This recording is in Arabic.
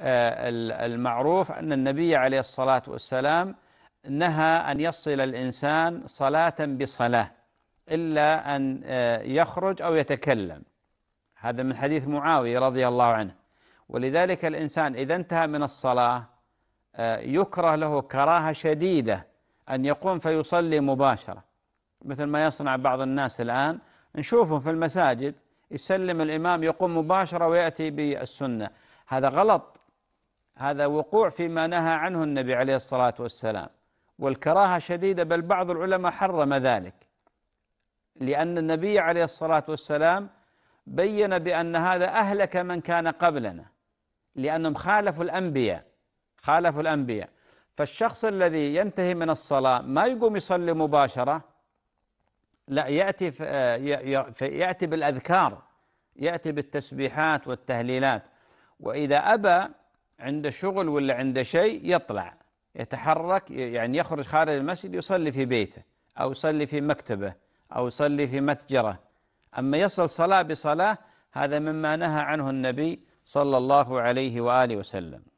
آه، المعروف أن النبي عليه الصلاة والسلام نهى أن يصل الإنسان صلاة بصلاة إلا أن آه، يخرج أو يتكلم هذا من حديث معاوية رضي الله عنه ولذلك الإنسان إذا انتهى من الصلاة آه، يكره له كراهة شديدة أن يقوم فيصلي مباشرة مثل ما يصنع بعض الناس الآن نشوفهم في المساجد يسلم الإمام يقوم مباشرة ويأتي بالسنة هذا غلط هذا وقوع فيما نهى عنه النبي عليه الصلاة والسلام والكراهة شديدة بل بعض العلماء حرم ذلك لأن النبي عليه الصلاة والسلام بين بأن هذا أهلك من كان قبلنا لأنهم خالفوا الأنبياء خالفوا الأنبياء فالشخص الذي ينتهي من الصلاة ما يقوم يصلي مباشرة لا يأتي يأتي بالأذكار يأتي بالتسبيحات والتهليلات وإذا أبى عنده شغل ولا عنده شيء يطلع يتحرك يعني يخرج خارج المسجد يصلي في بيته أو يصلي في مكتبه أو يصلي في متجره أما يصل صلاة بصلاة هذا مما نهى عنه النبي صلى الله عليه وآله وسلم